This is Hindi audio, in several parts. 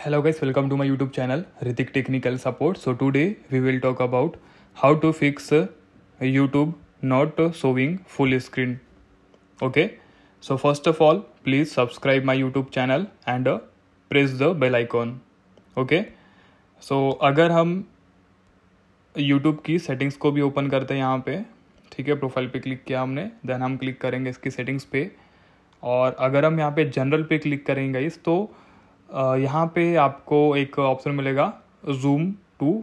hello guys welcome to my YouTube channel Hrithik technical support so today we will talk about how to fix YouTube not showing full screen okay so first of all please subscribe my YouTube channel and press the bell icon okay so अगर हम यूट्यूब की सेटिंग्स को भी ओपन करते हैं यहाँ पर ठीक है प्रोफाइल पर क्लिक किया हमने देन हम क्लिक करेंगे इसकी सेटिंग्स पे और अगर हम यहाँ पे जनरल पे क्लिक करेंगे इस तो यहाँ पे आपको एक ऑप्शन मिलेगा जूम टू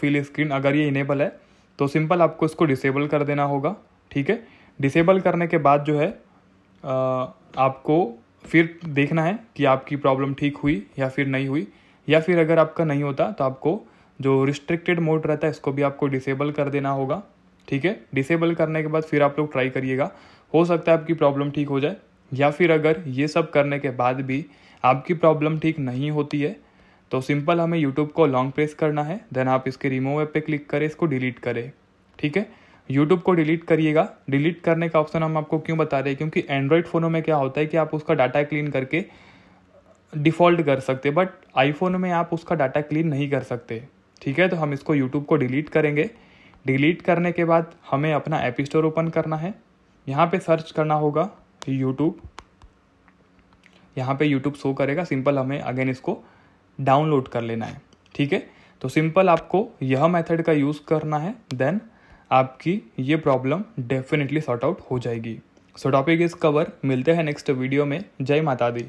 फील स्क्रीन अगर ये इनेबल है तो सिंपल आपको इसको डिसेबल कर देना होगा ठीक है डिसेबल करने के बाद जो है आपको फिर देखना है कि आपकी प्रॉब्लम ठीक हुई या फिर नहीं हुई या फिर अगर आपका नहीं होता तो आपको जो रिस्ट्रिक्टेड मोड रहता है इसको भी आपको डिसेबल कर देना होगा ठीक है डिसेबल करने के बाद फिर आप लोग ट्राई करिएगा हो सकता है आपकी प्रॉब्लम ठीक हो जाए या फिर अगर ये सब करने के बाद भी आपकी प्रॉब्लम ठीक नहीं होती है तो सिंपल हमें यूट्यूब को लॉन्ग प्रेस करना है देन आप इसके रिमूव ऐप पे क्लिक करें इसको डिलीट करें ठीक है यूट्यूब को डिलीट करिएगा डिलीट करने का ऑप्शन हम आपको क्यों बता रहे हैं क्योंकि एंड्रॉयड फ़ोनों में क्या होता है कि आप उसका डाटा क्लीन करके डिफ़ॉल्ट कर सकते बट आईफोन में आप उसका डाटा क्लीन नहीं कर सकते ठीक है तो हम इसको यूट्यूब को डिलीट करेंगे डिलीट करने के बाद हमें अपना ऐप स्टोर ओपन करना है यहाँ पे सर्च करना होगा यूट्यूब यहाँ पे यूट्यूब शो करेगा सिंपल हमें अगेन इसको डाउनलोड कर लेना है ठीक है तो सिंपल आपको यह मेथड का यूज़ करना है देन आपकी ये प्रॉब्लम डेफिनेटली सॉर्ट आउट हो जाएगी सो टॉपिक इज कवर मिलते हैं नेक्स्ट वीडियो में जय माता दी